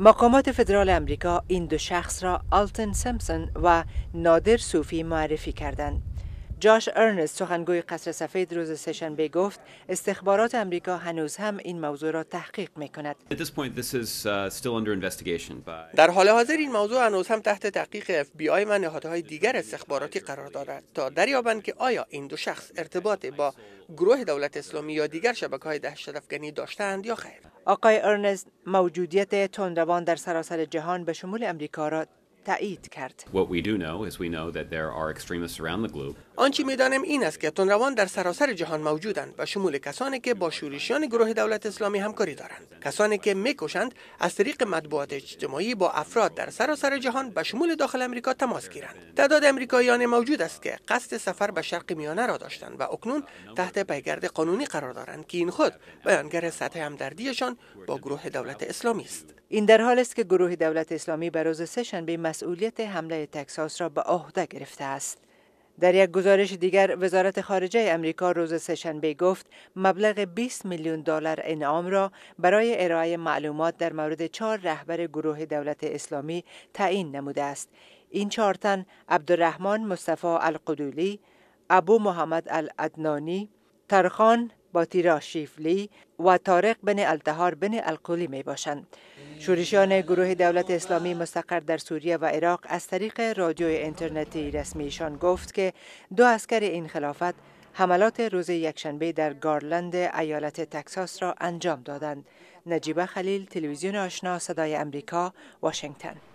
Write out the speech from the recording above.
مقامات فدرال امریکا این دو شخص را آلتن سمپسون و نادر صوفی معرفی کردند. جاش ارنست سخنگوی قصر سفید روز بی گفت استخبارات امریکا هنوز هم این موضوع را تحقیق می کند. Uh, در حال حاضر این موضوع هنوز هم تحت تحقیق FBI آی و نهادهای دیگر استخباراتی قرار دارد تا دریابند که آیا این دو شخص ارتباط با گروه دولت اسلامی یا دیگر شبکه های دهشت افغانی داشتند یا خیر. آقای ارنست موجودیت تندروان در سراسر جهان به شمول امریکا را تایید کرد. آنچه میدانیم این است که تنروان در سراسر جهان موجودند و شمول کسانی که با شورشیان گروه دولت اسلامی همکاری دارند کسانی که میکشند از طریق مطبوعات اجتماعی با افراد در سراسر جهان به شمول داخل امریکا تماس گیرند تعداد امریکاییان موجود است که قصد سفر به شرق میانه را داشتند و اکنون تحت پیگرد قانونی قرار دارند که این خود بیانگر سطح همدردیشان با گروه دولت اسلامی است این در حال است که گروه دولت اسلامی به روز سهشنبه مسئولیت حمله تکساس را به عهده گرفته است در یک گزارش دیگر وزارت خارجه امریکا روز سهشنبه گفت مبلغ 20 میلیون دلار انعام را برای ارائه معلومات در مورد چهار رهبر گروه دولت اسلامی تعیین نموده است این چهار تن عبدالرحمن مصطفی القدولی ابو محمد العدنانی ترخان باتیرا شیفلی و تارق بن التهار بن القولی می باشند. شورشیان گروه دولت اسلامی مستقر در سوریه و عراق از طریق رادیوی اینترنتی رسمیشان گفت که دو اسکر این خلافت حملات روز یکشنبه در گارلند ایالت تکساس را انجام دادند. نجیبه خلیل تلویزیون آشنا صدای امریکا واشنگتن